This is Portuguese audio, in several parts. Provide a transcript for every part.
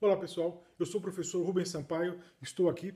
Olá pessoal, eu sou o professor Rubens Sampaio, estou aqui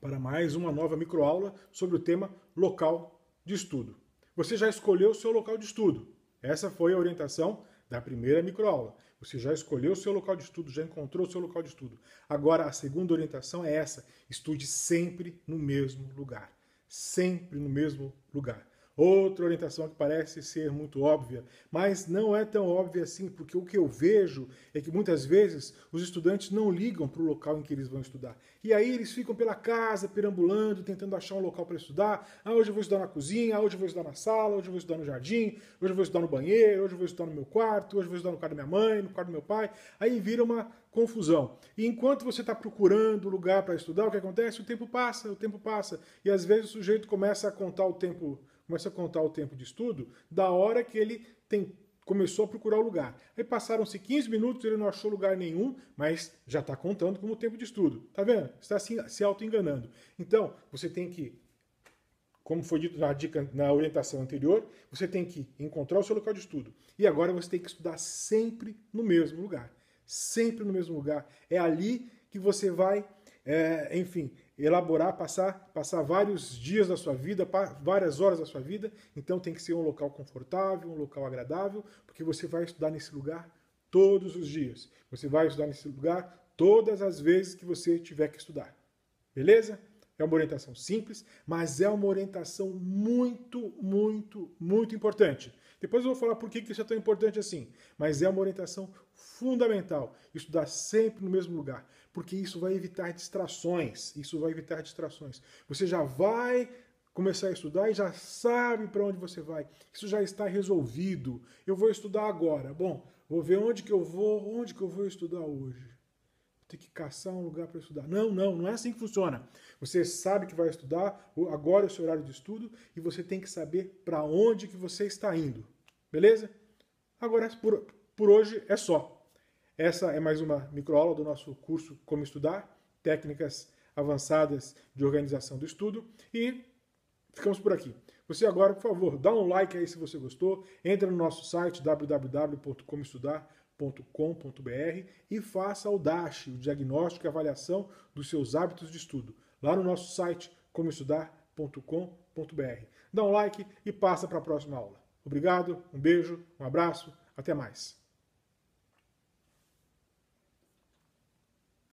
para mais uma nova microaula sobre o tema local de estudo. Você já escolheu o seu local de estudo? Essa foi a orientação da primeira microaula. Você já escolheu o seu local de estudo, já encontrou o seu local de estudo. Agora, a segunda orientação é essa: estude sempre no mesmo lugar. Sempre no mesmo lugar. Outra orientação que parece ser muito óbvia, mas não é tão óbvia assim, porque o que eu vejo é que muitas vezes os estudantes não ligam para o local em que eles vão estudar. E aí eles ficam pela casa, perambulando, tentando achar um local para estudar. Ah, hoje eu vou estudar na cozinha, ah, hoje eu vou estudar na sala, hoje eu vou estudar no jardim, hoje eu vou estudar no banheiro, hoje eu vou estudar no meu quarto, hoje eu vou estudar no quarto da minha mãe, no quarto do meu pai. Aí vira uma confusão. E enquanto você está procurando lugar para estudar, o que acontece? O tempo passa, o tempo passa. E às vezes o sujeito começa a contar o tempo começa a contar o tempo de estudo da hora que ele tem, começou a procurar o lugar. Aí passaram-se 15 minutos, e ele não achou lugar nenhum, mas já está contando como tempo de estudo. Tá vendo? Está se, se auto-enganando. Então, você tem que, como foi dito na dica na orientação anterior, você tem que encontrar o seu local de estudo. E agora você tem que estudar sempre no mesmo lugar. Sempre no mesmo lugar. É ali que você vai é, enfim, elaborar, passar, passar vários dias da sua vida, várias horas da sua vida. Então tem que ser um local confortável, um local agradável, porque você vai estudar nesse lugar todos os dias. Você vai estudar nesse lugar todas as vezes que você tiver que estudar. Beleza? É uma orientação simples, mas é uma orientação muito, muito, muito importante. Depois eu vou falar por que isso é tão importante assim, mas é uma orientação fundamental. Estudar sempre no mesmo lugar, porque isso vai evitar distrações. Isso vai evitar distrações. Você já vai começar a estudar e já sabe para onde você vai. Isso já está resolvido. Eu vou estudar agora. Bom, vou ver onde que eu vou, onde que eu vou estudar hoje ter que caçar um lugar para estudar. Não, não, não é assim que funciona. Você sabe que vai estudar, agora é o seu horário de estudo e você tem que saber para onde que você está indo. Beleza? Agora por, por hoje é só. Essa é mais uma microaula do nosso curso Como estudar, técnicas avançadas de organização do estudo e ficamos por aqui. Você agora, por favor, dá um like aí se você gostou, entra no nosso site www.comestudar.com .com.br e faça o DASH, o diagnóstico e avaliação dos seus hábitos de estudo, lá no nosso site comoestudar.com.br. Dá um like e passa para a próxima aula. Obrigado, um beijo, um abraço, até mais.